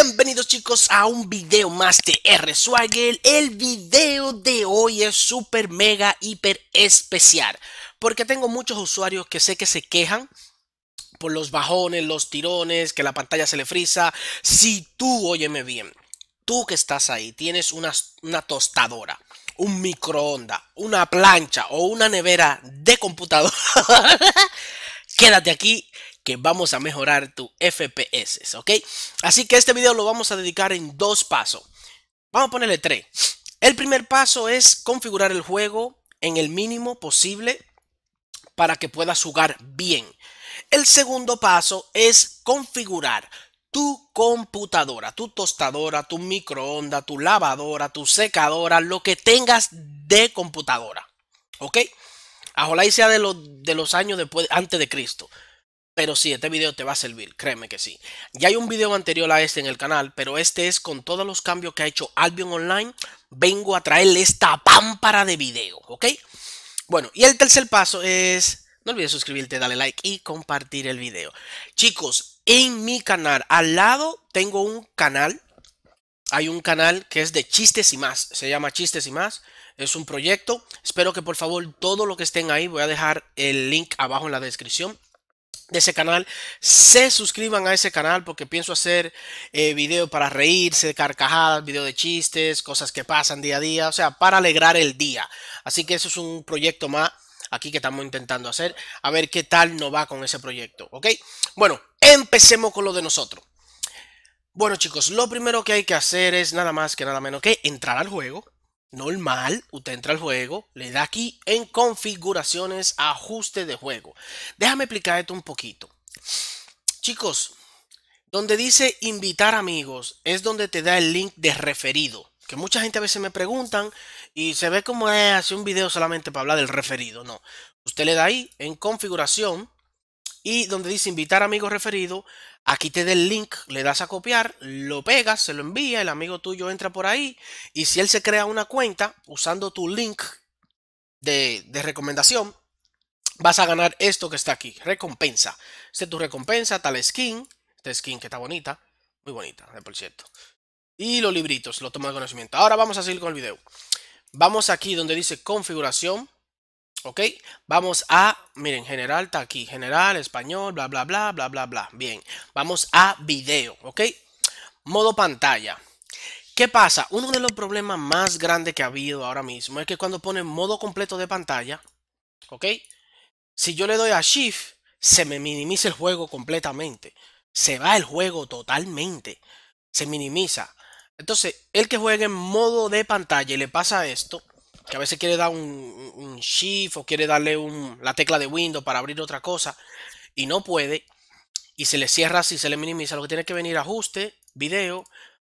Bienvenidos chicos a un video más de R Swaggle. El video de hoy es super mega hiper especial porque tengo muchos usuarios que sé que se quejan por los bajones, los tirones, que la pantalla se le frisa. Si tú, óyeme bien, tú que estás ahí, tienes una, tostadora, un microondas, una plancha o una nevera de computadora, quédate aquí que vamos a mejorar tu FPS, ¿ok? Así que este video lo vamos a dedicar en dos pasos. Vamos a ponerle tres. El primer paso es configurar el juego en el mínimo posible para que puedas jugar bien. El segundo paso es configurar tu computadora, tu tostadora, tu microondas, tu lavadora, tu secadora, lo que tengas de computadora. ¿Ok? Ajolá sea de los, de los años después, antes de Cristo. Pero sí, este video te va a servir, créeme que sí. Ya hay un video anterior a este en el canal, pero este es con todos los cambios que ha hecho Albion Online. Vengo a traerle esta pámpara de video, ¿ok? Bueno, y el tercer paso es, no olvides suscribirte, darle like y compartir el video. Chicos, en mi canal, al lado tengo un canal hay un canal que es de chistes y más, se llama Chistes y más, es un proyecto, espero que por favor todo lo que estén ahí, voy a dejar el link abajo en la descripción, de ese canal. Se suscriban a ese canal porque pienso hacer eh, videos para reírse, de carcajadas, videos de chistes, cosas que pasan día a día, o sea, para alegrar el día. Así que eso es un proyecto más aquí que estamos intentando hacer, a ver qué tal nos va con ese proyecto, ¿ok? Bueno, empecemos con lo de nosotros. Bueno chicos, lo primero que hay que hacer es nada más que nada menos que entrar al juego, normal, usted entra al juego, le da aquí en configuraciones, ajuste de juego. Déjame explicar esto un poquito. Chicos, donde dice invitar amigos es donde te da el link de referido. Que mucha gente a veces me preguntan y se ve como eh, hace un video solamente para hablar del referido. No, usted le da ahí en configuración y donde dice invitar amigos referido aquí te da el link, le das a copiar, lo pegas, se lo envía, el amigo tuyo entra por ahí y si él se crea una cuenta usando tu link de, recomendación, vas a ganar esto que está aquí, recompensa. este es tu recompensa, tal skin, esta skin que está bonita, muy bonita, por cierto. Y los libritos, lo tomo de conocimiento. Ahora vamos a seguir con el video. Vamos aquí donde dice configuración. Ok, vamos a, miren, general está aquí, general, español, bla, bla, bla, bla, bla, bla. Bien, vamos a video, ok. Modo pantalla. ¿Qué pasa? Uno de los problemas más grandes que ha habido ahora mismo es que cuando pone modo completo de pantalla, ok, si yo le doy a Shift, se me minimiza el juego completamente. Se va el juego totalmente. Se minimiza. Entonces, el que juegue en modo de pantalla y le pasa esto, que a veces quiere dar un, shift o quiere darle la tecla de Windows para abrir otra cosa y no puede y se le cierra así, se le minimiza. Lo que tiene que venir ajuste, video,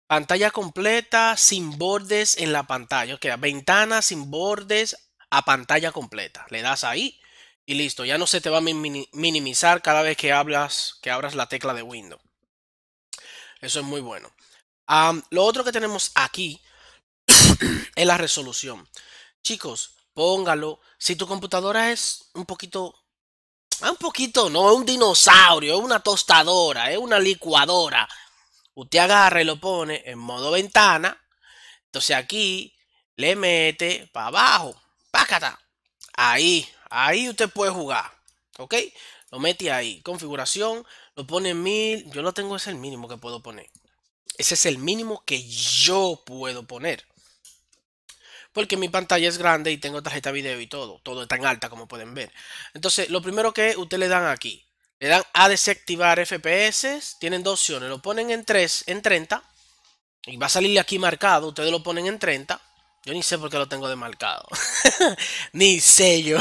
pantalla completa sin bordes en la pantalla. sea, ventana sin bordes a pantalla completa. Le das ahí y listo. Ya no se te va a minimizar cada vez que, hablas, que abras la tecla de Windows. Eso es muy bueno. lo otro que tenemos aquí es la resolución. Chicos, póngalo. Si tu computadora es un poquito... Ah, un poquito, no, es un dinosaurio, es una tostadora, es una licuadora. Usted agarra y lo pone en modo ventana. Entonces aquí le mete para abajo. Pácata. Ahí, ahí usted puede jugar. ¿Ok? Lo mete ahí. Configuración, lo pone en mil. Yo lo tengo es el mínimo que puedo poner. Ese es el mínimo que yo puedo poner porque mi pantalla es grande y tengo tarjeta video y todo, todo es tan alta como pueden ver. Entonces, lo primero que usted le dan aquí, le dan a desactivar FPS, tienen dos opciones, lo ponen en 3, en 30, y va a salirle aquí marcado, ustedes lo ponen en 30, yo ni sé por qué lo tengo demarcado. ni sé yo.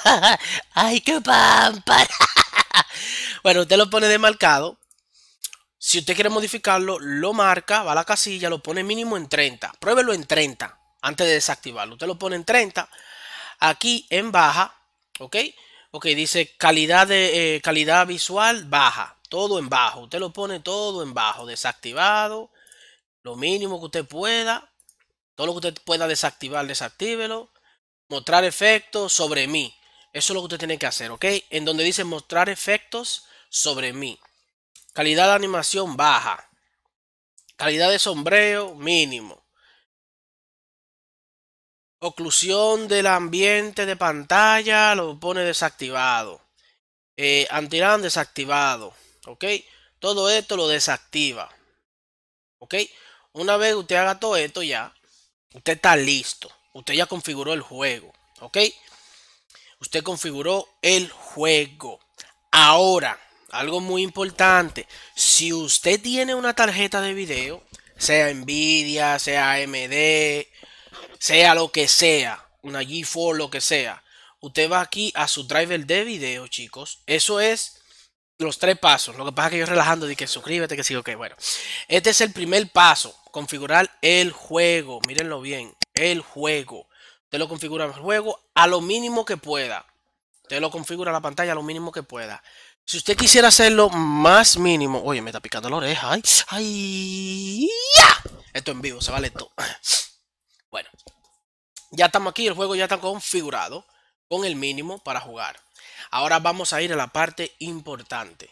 Ay, qué pampa. bueno, usted lo pone desmarcado Si usted quiere modificarlo, lo marca, va a la casilla, lo pone mínimo en 30. Pruébelo en 30 antes de desactivarlo. Usted lo pone en 30, aquí en baja, ¿ok? Ok, dice calidad, de, eh, calidad visual baja, todo en bajo. Usted lo pone todo en bajo, desactivado, lo mínimo que usted pueda. Todo lo que usted pueda desactivar, desactívelo. Mostrar efectos sobre mí. Eso es lo que usted tiene que hacer, ¿ok? En donde dice mostrar efectos sobre mí. Calidad de animación baja. Calidad de sombreo mínimo. Oclusión del ambiente de pantalla lo pone desactivado. Eh, Antirán desactivado. ¿Ok? Todo esto lo desactiva. ¿Ok? Una vez usted haga todo esto ya, usted está listo. Usted ya configuró el juego. ¿Ok? Usted configuró el juego. Ahora, algo muy importante. Si usted tiene una tarjeta de video, sea Nvidia, sea AMD, sea lo que sea, una G4, lo que sea, usted va aquí a su driver de video, chicos. Eso es los tres pasos. Lo que pasa es que yo relajando dije que suscríbete, que sigo, que bueno. Este es el primer paso, configurar el juego. Mírenlo bien, el juego. Usted lo configura el juego a lo mínimo que pueda. Usted lo configura la pantalla a lo mínimo que pueda. Si usted quisiera hacerlo más mínimo, oye, me está picando la oreja. Ay, ay, Esto en vivo, se vale todo. Ya estamos aquí, el juego ya está configurado con el mínimo para jugar. Ahora vamos a ir a la parte importante.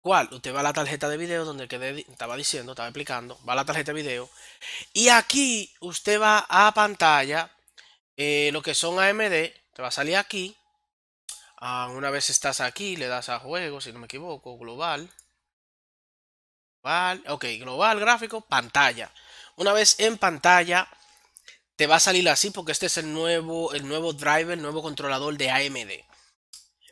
¿Cuál? Usted va a la tarjeta de video donde estaba diciendo, estaba explicando, va a la tarjeta de video. Y aquí usted va a pantalla, eh, lo que son AMD, te va a salir aquí. Ah, una vez estás aquí, le das a juego, si no me equivoco, global. Global, ok, global, gráfico, pantalla. Una vez en pantalla, va a salir así porque este es el nuevo, el nuevo driver, el nuevo controlador de AMD.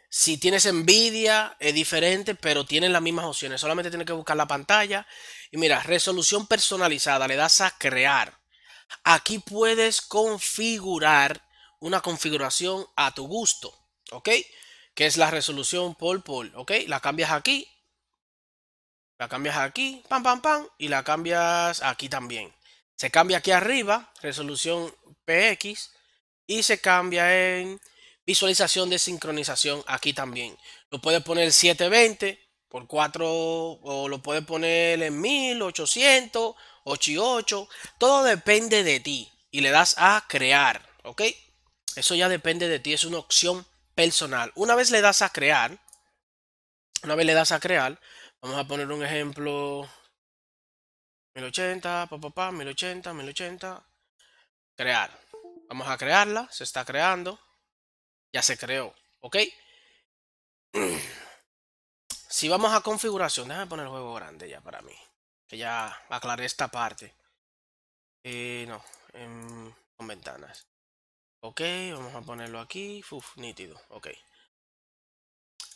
Si tienes Nvidia, es diferente, pero tienen las mismas opciones. Solamente tienes que buscar la pantalla. Y mira, resolución personalizada, le das a crear. Aquí puedes configurar una configuración a tu gusto, ¿ok? Que es la resolución por por, ¿ok? La cambias aquí, la cambias aquí, pam, pam, pam, y la cambias aquí también. Se cambia aquí arriba, resolución PX, y se cambia en visualización de sincronización aquí también. Lo puedes poner 720 por 4 o lo puedes poner en 1800, 88, todo depende de ti y le das a crear, ¿ok? Eso ya depende de ti, es una opción personal. Una vez le das a crear, una vez le das a crear, vamos a poner un ejemplo 1080, papá, 1080, 1080. Crear. Vamos a crearla. Se está creando. Ya se creó. ¿Ok? Si vamos a configuración, déjame poner el juego grande ya para mí. Que ya aclaré esta parte. Eh, no, en, con ventanas. Ok, vamos a ponerlo aquí. Uf, nítido. Ok.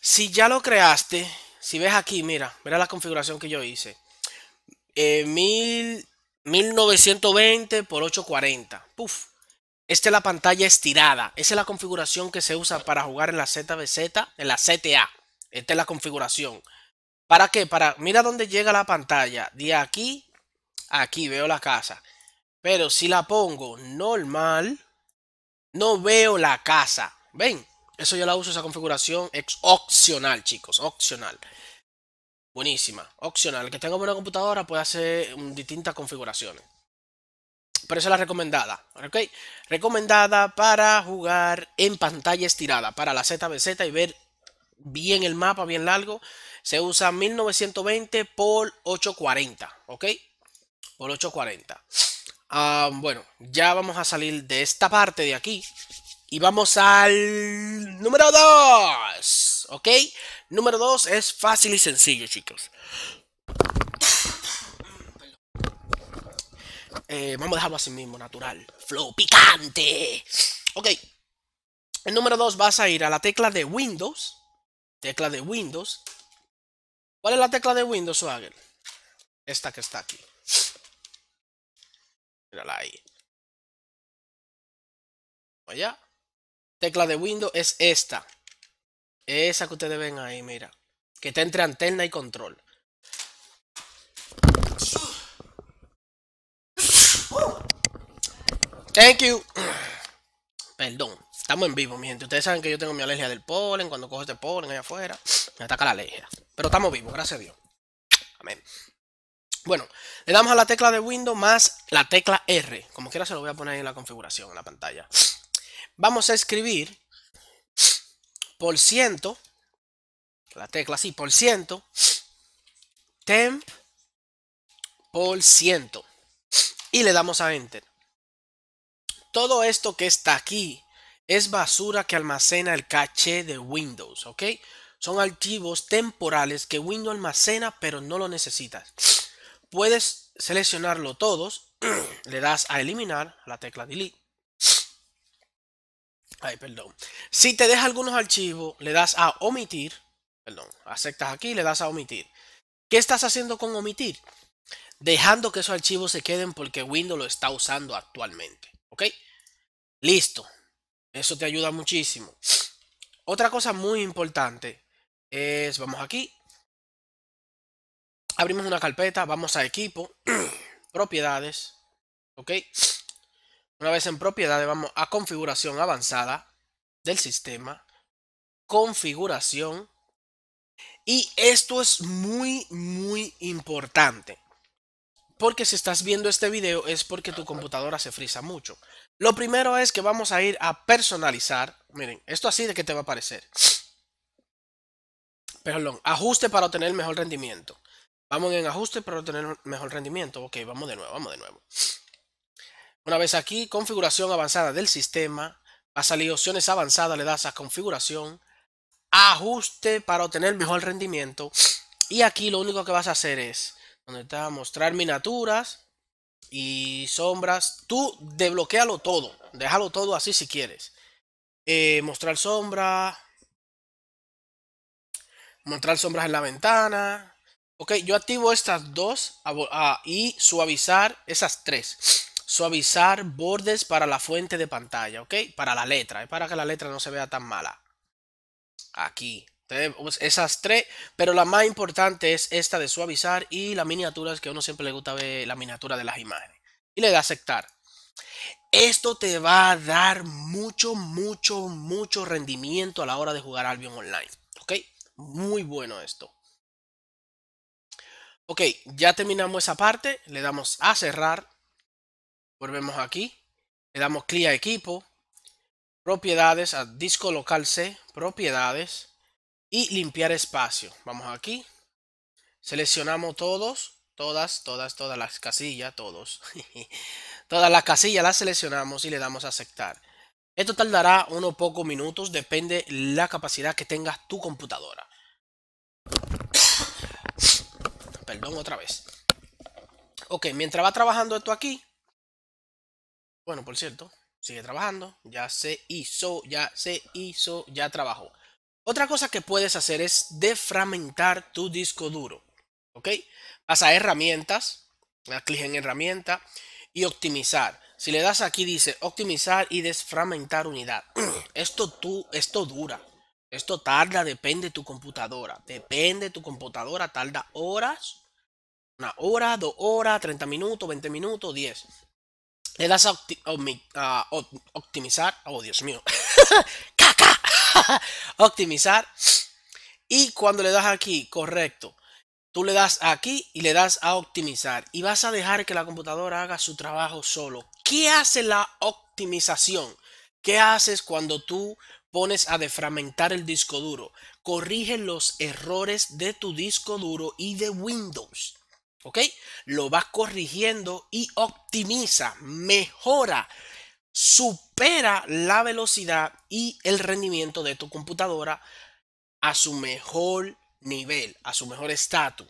Si ya lo creaste, si ves aquí, mira, mira la configuración que yo hice. 1920 eh, por 840. Esta es la pantalla estirada. Esa es la configuración que se usa para jugar en la ZBZ, en la CTA. Esta es la configuración. ¿Para qué? Para, mira dónde llega la pantalla. De aquí aquí veo la casa. Pero si la pongo normal, no veo la casa. ¿Ven? Eso yo la uso, esa configuración es opcional, chicos, opcional. Buenísima. Opcional. El que tenga buena computadora puede hacer mm, distintas configuraciones. Pero esa es la recomendada. ¿Ok? Recomendada para jugar en pantalla estirada. Para la ZBZ y ver bien el mapa, bien largo. Se usa 1920 por 840. ¿Ok? Por 840. Ah, bueno, ya vamos a salir de esta parte de aquí. Y vamos al número 2. ¿Ok? Número 2 es fácil y sencillo, chicos. Eh, vamos a dejarlo así mismo, natural. Flow picante. Ok. El número 2 vas a ir a la tecla de Windows. Tecla de Windows. ¿Cuál es la tecla de Windows, Swagger? Esta que está aquí. Mírala ahí. Allá tecla de Windows es esta. Esa que ustedes ven ahí, mira. Que está entre antena y control. Thank you. Perdón. Estamos en vivo, mi gente. Ustedes saben que yo tengo mi alergia del polen. Cuando cojo este polen allá afuera, me ataca la alergia. Pero estamos vivos, gracias a Dios. Amén. Bueno, le damos a la tecla de Windows más la tecla R. Como quiera se lo voy a poner en la configuración, en la pantalla vamos a escribir por ciento, la tecla así, por ciento, temp por ciento. Y le damos a enter. Todo esto que está aquí es basura que almacena el caché de Windows, ¿ok? Son archivos temporales que Windows almacena pero no lo necesitas. Puedes seleccionarlo todos, le das a eliminar, la tecla delete perdón. Si te deja algunos archivos, le das a omitir. Perdón, aceptas aquí, le das a omitir. ¿Qué estás haciendo con omitir? Dejando que esos archivos se queden porque Windows lo está usando actualmente. ¿Ok? Listo. Eso te ayuda muchísimo. Otra cosa muy importante es, vamos aquí. Abrimos una carpeta, vamos a equipo, propiedades. ¿Ok? Una vez en propiedades, vamos a configuración avanzada del sistema. Configuración. Y esto es muy, muy importante. Porque si estás viendo este video es porque tu computadora se frisa mucho. Lo primero es que vamos a ir a personalizar. Miren, esto así de que te va a parecer Perdón, ajuste para obtener mejor rendimiento. Vamos en ajuste para obtener mejor rendimiento. Ok, vamos de nuevo, vamos de nuevo. Una vez aquí, configuración avanzada del sistema, a salir opciones avanzadas, le das a configuración, ajuste para obtener mejor rendimiento. Y aquí lo único que vas a hacer es, donde está mostrar miniaturas y sombras, tú desbloquealo todo, déjalo todo así si quieres. Eh, mostrar sombra, mostrar sombras en la ventana. Ok, yo activo estas dos y suavizar esas tres suavizar bordes para la fuente de pantalla, ¿ok? Para la letra, eh, para que la letra no se vea tan mala. Aquí, pues, esas tres, pero la más importante es esta de suavizar y la miniatura Es que a uno siempre le gusta ver la miniatura de las imágenes. Y le da aceptar. Esto te va a dar mucho, mucho, mucho rendimiento a la hora de jugar Albion Online, ¿ok? Muy bueno esto. Ok, ya terminamos esa parte, le damos a cerrar Volvemos aquí. Le damos clic a equipo. Propiedades, a disco local C, propiedades. Y limpiar espacio. Vamos aquí. Seleccionamos todos, todas, todas, todas las casillas, todos. todas las casillas las seleccionamos y le damos a aceptar. Esto tardará unos pocos minutos, depende la capacidad que tenga tu computadora. Perdón otra vez. Ok, mientras va trabajando esto aquí, bueno, por cierto, sigue trabajando, ya se hizo, ya se hizo, ya trabajó. Otra cosa que puedes hacer es defragmentar tu disco duro. ¿Ok? Vas a herramientas, clic en herramienta y optimizar. Si le das aquí dice optimizar y desfragmentar unidad. Esto, tú, esto dura. Esto tarda, depende de tu computadora. Depende de tu computadora, tarda horas. Una hora, dos horas, 30 minutos, 20 minutos, 10. Le das a optimizar. Oh, Dios mío. optimizar. Y cuando le das aquí, correcto. Tú le das aquí y le das a optimizar. Y vas a dejar que la computadora haga su trabajo solo. ¿Qué hace la optimización? ¿Qué haces cuando tú pones a defragmentar el disco duro? Corrige los errores de tu disco duro y de Windows. Lo vas corrigiendo y optimiza, mejora, supera la velocidad y el rendimiento de tu computadora a su mejor nivel, a su mejor estatus,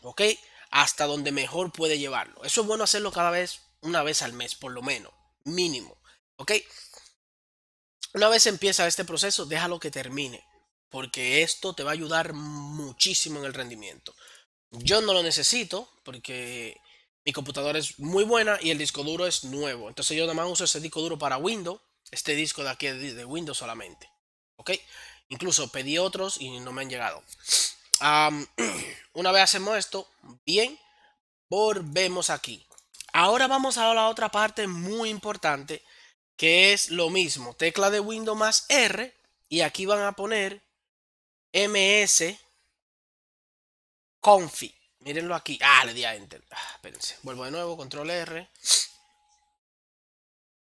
Hasta donde mejor puede llevarlo. Eso es bueno hacerlo cada vez, una vez al mes, por lo menos, mínimo, ¿ok? Una vez empieza este proceso, déjalo que termine, porque esto te va a ayudar muchísimo en el rendimiento. Yo no lo necesito porque mi computadora es muy buena y el disco duro es nuevo. Entonces yo nada más uso ese disco duro para Windows, este disco de aquí de Windows solamente. ¿Ok? Incluso pedí otros y no me han llegado. una vez hacemos esto, bien, volvemos aquí. Ahora vamos a la otra parte muy importante, que es lo mismo. Tecla de Windows más R y aquí van a poner MS Confi. Mírenlo aquí. Ah, le di a Enter. Ah, Vuelvo de nuevo, Control R.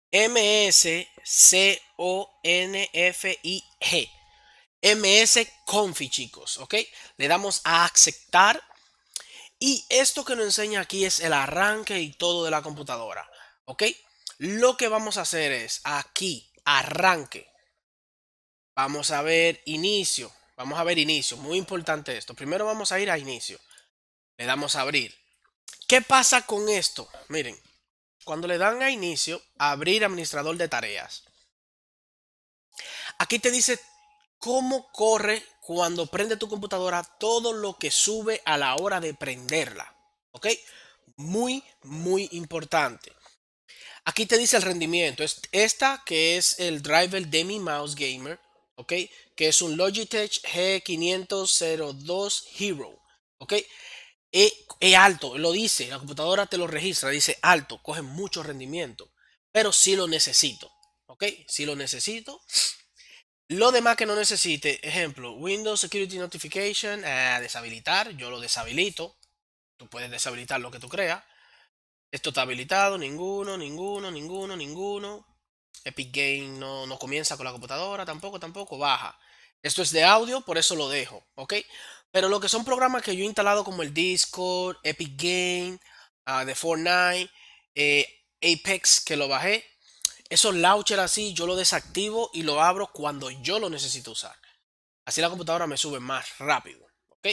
M-S-C-O-N-F-I-G. S Confi, chicos. ¿Ok? Le damos a aceptar. Y esto que nos enseña aquí es el arranque y todo de la computadora. ¿Ok? Lo que vamos a hacer es aquí, arranque. Vamos a ver inicio. Vamos a ver inicio, muy importante esto. Primero vamos a ir a inicio. Le damos a abrir. ¿Qué pasa con esto? Miren, cuando le dan a inicio, abrir administrador de tareas. Aquí te dice cómo corre cuando prende tu computadora todo lo que sube a la hora de prenderla. ¿Ok? Muy, muy importante. Aquí te dice el rendimiento. Esta que es el driver de mi mouse gamer ¿ok? Que es un Logitech g 502 Hero, ¿ok? Es, e alto, lo dice, la computadora te lo registra, dice alto, coge mucho rendimiento, pero sí lo necesito, ¿ok? Sí lo necesito. Lo demás que no necesite, ejemplo, Windows Security Notification, eh, deshabilitar, yo lo deshabilito, tú puedes deshabilitar lo que tú creas. Esto está habilitado, ninguno, ninguno, ninguno, ninguno. Epic Game no, comienza con la computadora, tampoco, tampoco, baja. Esto es de audio, por eso lo dejo, ¿ok? Pero lo que son programas que yo he instalado como el Discord, Epic Game, The ah, de Fortnite, eh, Apex, que lo bajé, esos launchers así yo lo desactivo y lo abro cuando yo lo necesito usar. Así la computadora me sube más rápido, ¿ok?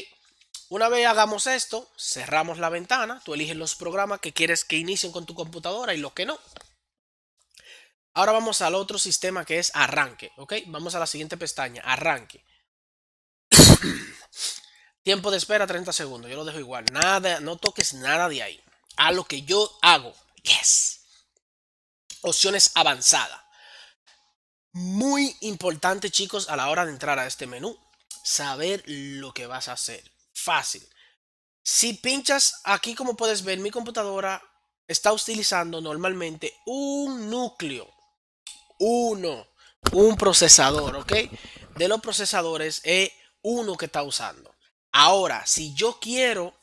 Una vez hagamos esto, cerramos la ventana, tú eliges los programas que quieres que inicien con tu computadora y los que no. Ahora vamos al otro sistema que es arranque, ¿ok? Vamos a la siguiente pestaña, arranque. Tiempo de espera 30 segundos, yo lo dejo igual, nada, no toques nada de ahí. A lo que yo hago, yes. Opciones avanzada Muy importante, chicos, a la hora de entrar a este menú, saber lo que vas a hacer. Fácil. Si pinchas aquí, como puedes ver, mi computadora está utilizando normalmente un núcleo uno, un procesador, ¿ok? De los procesadores es uno que está usando. Ahora, si yo quiero,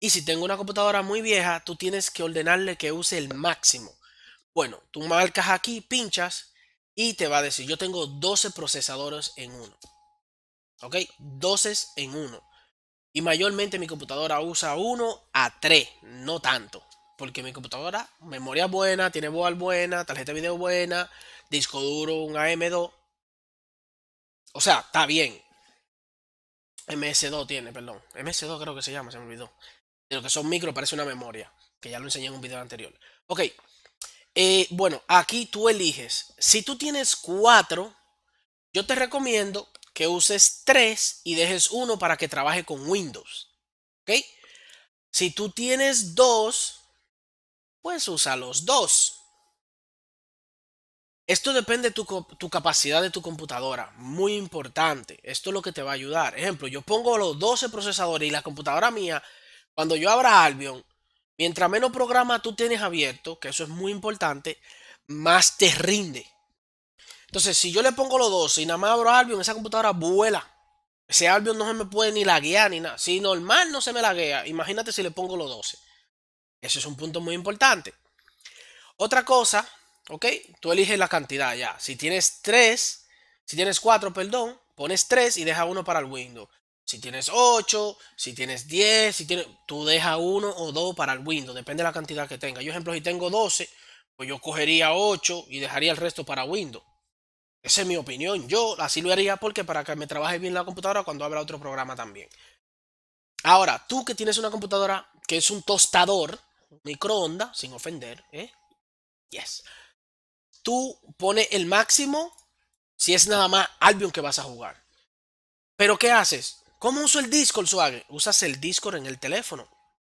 y si tengo una computadora muy vieja, tú tienes que ordenarle que use el máximo. Bueno, tú marcas aquí, pinchas y te va a decir, yo tengo 12 procesadores en uno. ¿Ok? 12 en uno. Y mayormente mi computadora usa 1 a 3, no tanto porque mi computadora, memoria buena, tiene voz buena, tarjeta de video buena, disco duro, un AM2. O sea, está bien. MS2 tiene, perdón. MS2 creo que se llama, se me olvidó. De lo que son micro parece una memoria, que ya lo enseñé en un video anterior. Ok, eh, bueno, aquí tú eliges. Si tú tienes cuatro, yo te recomiendo que uses tres y dejes uno para que trabaje con Windows. ¿Ok? Si tú tienes dos, pues usa los dos. Esto depende de tu, tu, capacidad de tu computadora. Muy importante. Esto es lo que te va a ayudar. Ejemplo, yo pongo los 12 procesadores y la computadora mía, cuando yo abra Albion, mientras menos programa tú tienes abierto, que eso es muy importante, más te rinde. Entonces, si yo le pongo los 12 y nada más abro Albion, esa computadora vuela. Ese Albion no se me puede ni laguear ni nada. Si normal no se me laguea, imagínate si le pongo los 12. Ese es un punto muy importante. Otra cosa, ¿ok? Tú eliges la cantidad ya. Si tienes 3, si tienes 4, perdón, pones 3 y deja uno para el windows Si tienes 8, si tienes 10, si tienes, tú deja uno o dos para el windows depende de la cantidad que tenga. Yo, ejemplo, si tengo 12, pues yo cogería 8 y dejaría el resto para Windows. Esa es mi opinión. Yo así lo haría porque para que me trabaje bien la computadora cuando abra otro programa también. Ahora, tú que tienes una computadora que es un tostador, microonda sin ofender, ¿eh? Yes. Tú pones el máximo si es nada más Albion que vas a jugar. Pero ¿qué haces? ¿Cómo uso el Discord, suave Usas el Discord en el teléfono.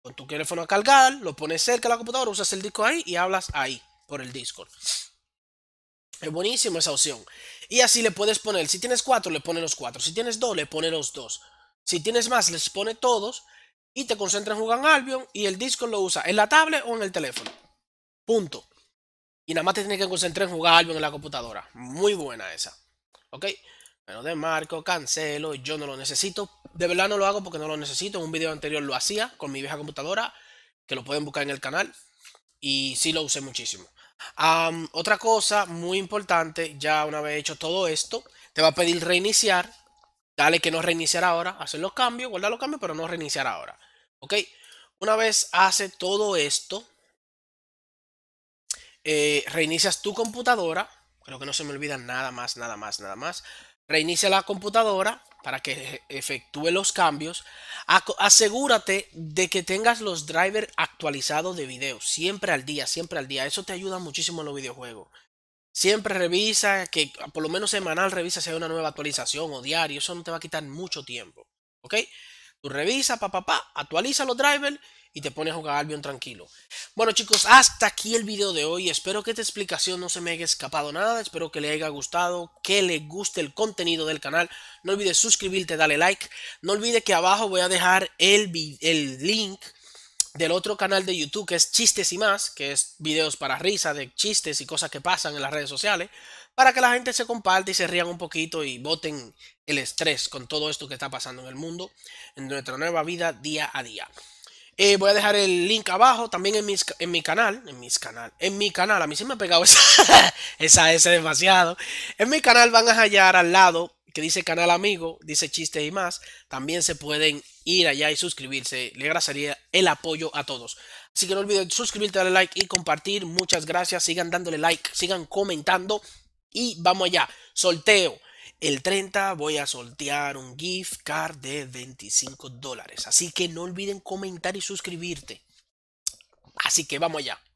Con tu teléfono a cargar, lo pones cerca de la computadora, usas el Discord ahí y hablas ahí, por el Discord. Es buenísimo esa opción. Y así le puedes poner, si tienes cuatro, le pones los cuatro. Si tienes dos, le pones los dos. Si tienes más, les pone todos y te concentras en jugar Albion y el disco lo usa en la tablet o en el teléfono. Punto. Y nada más te tienes que concentrar en jugar Albion en la computadora. Muy buena esa. ¿Ok? Bueno, de marco, cancelo, yo no lo necesito. De verdad no lo hago porque no lo necesito. En un video anterior lo hacía con mi vieja computadora, que lo pueden buscar en el canal. Y sí lo usé muchísimo. otra cosa muy importante, ya una vez hecho todo esto, te va a pedir reiniciar Dale que no reiniciar ahora, hacer los cambios, guardar los cambios, pero no reiniciar ahora. ¿Ok? Una vez hace todo esto, eh, reinicias tu computadora. Creo que no se me olvida nada más, nada más, nada más. Reinicia la computadora para que efectúe los cambios. Asegúrate de que tengas los drivers actualizados de video. Siempre al día, siempre al día. Eso te ayuda muchísimo en los videojuegos. Siempre revisa, que por lo menos semanal revisa si hay una nueva actualización o diario. Eso no te va a quitar mucho tiempo. ¿Ok? Tú revisa, papá, pa, actualiza los drivers y te pones a jugar bien tranquilo. Bueno chicos, hasta aquí el video de hoy. Espero que esta explicación no se me haya escapado nada. Espero que le haya gustado, que le guste el contenido del canal. No olvides suscribirte, dale like. No olvides que abajo voy a dejar el, el link del otro canal de YouTube que es Chistes y más, que es videos para risa de chistes y cosas que pasan en las redes sociales, para que la gente se comparte y se rían un poquito y voten el estrés con todo esto que está pasando en el mundo, en nuestra nueva vida día a día. Eh, voy a dejar el link abajo, también en, en mi canal, en mis canal, en mi canal, a mí se me ha pegado esa, esa S demasiado. En mi canal van a hallar al lado que dice canal amigo, dice chiste y más, también se pueden ir allá y suscribirse. Le agradecería el apoyo a todos. Así que no olviden suscribirte, darle like y compartir. Muchas gracias. Sigan dándole like, sigan comentando. Y vamos allá. Solteo. El 30 voy a soltear un gift card de 25 dólares. Así que no olviden comentar y suscribirte. Así que vamos allá.